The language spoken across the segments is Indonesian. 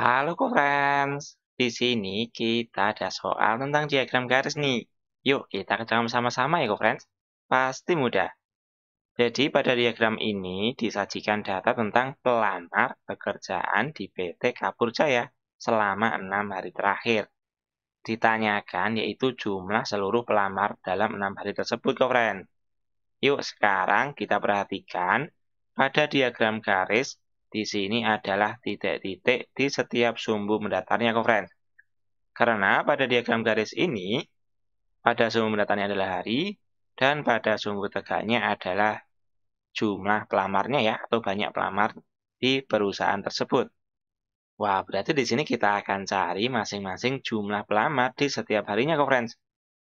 Halo co-friends, di sini kita ada soal tentang diagram garis nih. Yuk kita kerjakan sama-sama ya co-friends, pasti mudah. Jadi pada diagram ini disajikan data tentang pelamar pekerjaan di PT Kapur Jaya selama 6 hari terakhir. Ditanyakan yaitu jumlah seluruh pelamar dalam 6 hari tersebut co-friends. Yuk sekarang kita perhatikan pada diagram garis di sini adalah titik-titik di setiap sumbu mendatarnya ke friends. Karena pada diagram garis ini, pada sumbu mendatarnya adalah hari, dan pada sumbu tegaknya adalah jumlah pelamarnya ya, atau banyak pelamar di perusahaan tersebut. Wah, berarti di sini kita akan cari masing-masing jumlah pelamar di setiap harinya, kok, friends.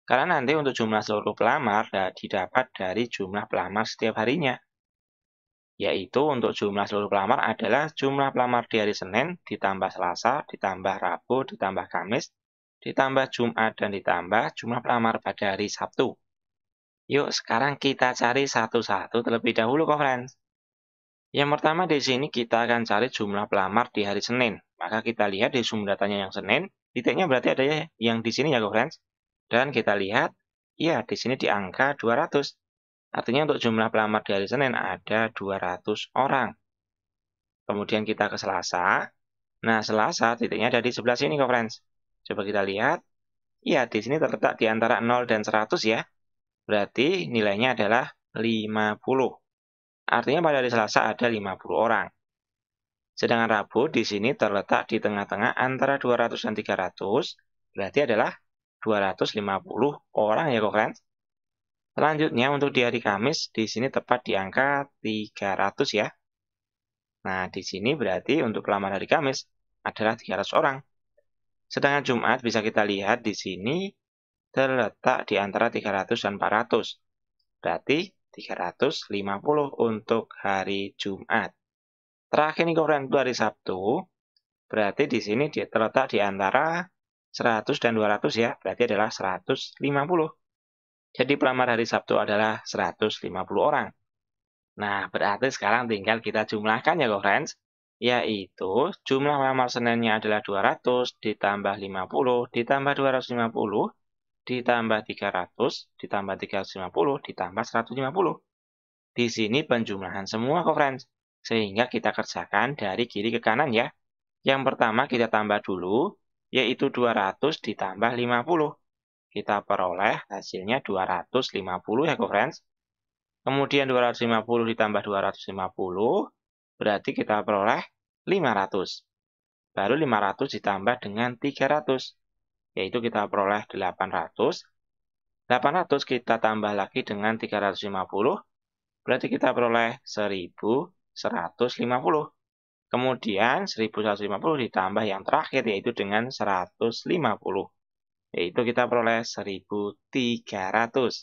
Karena nanti untuk jumlah seluruh pelamar nah, didapat dari jumlah pelamar setiap harinya yaitu untuk jumlah seluruh pelamar adalah jumlah pelamar di hari Senin ditambah Selasa, ditambah Rabu, ditambah Kamis, ditambah Jumat, dan ditambah jumlah pelamar pada hari Sabtu. Yuk, sekarang kita cari satu-satu terlebih dahulu, kok friends. Yang pertama di sini kita akan cari jumlah pelamar di hari Senin. Maka kita lihat di sumber datanya yang Senin, titiknya berarti ada yang di sini ya, kok friends. Dan kita lihat, ya di sini di angka 200. Artinya untuk jumlah pelamar di hari Senin ada 200 orang. Kemudian kita ke Selasa. Nah, Selasa titiknya ada di sebelah sini, kok, friends. Coba kita lihat. Ya, di sini terletak di antara 0 dan 100 ya. Berarti nilainya adalah 50. Artinya pada hari Selasa ada 50 orang. Sedangkan Rabu di sini terletak di tengah-tengah antara 200 dan 300. Berarti adalah 250 orang ya, kok, friends. Selanjutnya untuk di hari Kamis, di sini tepat di angka 300 ya. Nah, di sini berarti untuk pelamar hari Kamis adalah 300 orang. Sedangkan Jumat bisa kita lihat di sini terletak di antara 300 dan 400. Berarti 350 untuk hari Jumat. Terakhir ini kemarin itu hari Sabtu. Berarti di sini terletak di antara 100 dan 200 ya. Berarti adalah 150. Jadi pelamar hari Sabtu adalah 150 orang. Nah, berarti sekarang tinggal kita jumlahkan ya, loh, friends. Yaitu jumlah pelamar Seninnya adalah 200 ditambah 50 ditambah 250 ditambah 300 ditambah 350 ditambah 150. Di sini penjumlahan semua kok, friends. Sehingga kita kerjakan dari kiri ke kanan ya. Yang pertama kita tambah dulu, yaitu 200 ditambah 50 kita peroleh hasilnya 250 ya friends. Kemudian 250 ditambah 250 berarti kita peroleh 500. Baru 500 ditambah dengan 300 yaitu kita peroleh 800. 800 kita tambah lagi dengan 350 berarti kita peroleh 1150. Kemudian 1150 ditambah yang terakhir yaitu dengan 150 yaitu kita peroleh 1300.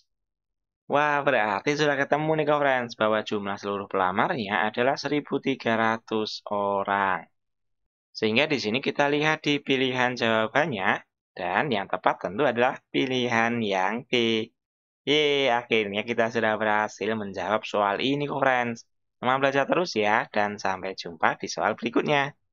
Wah, berarti sudah ketemu nih, friends, bahwa jumlah seluruh pelamarnya adalah 1.300 orang. Sehingga di sini kita lihat di pilihan jawabannya, dan yang tepat tentu adalah pilihan yang B. Yeay, akhirnya kita sudah berhasil menjawab soal ini, friends. Teman belajar terus ya, dan sampai jumpa di soal berikutnya.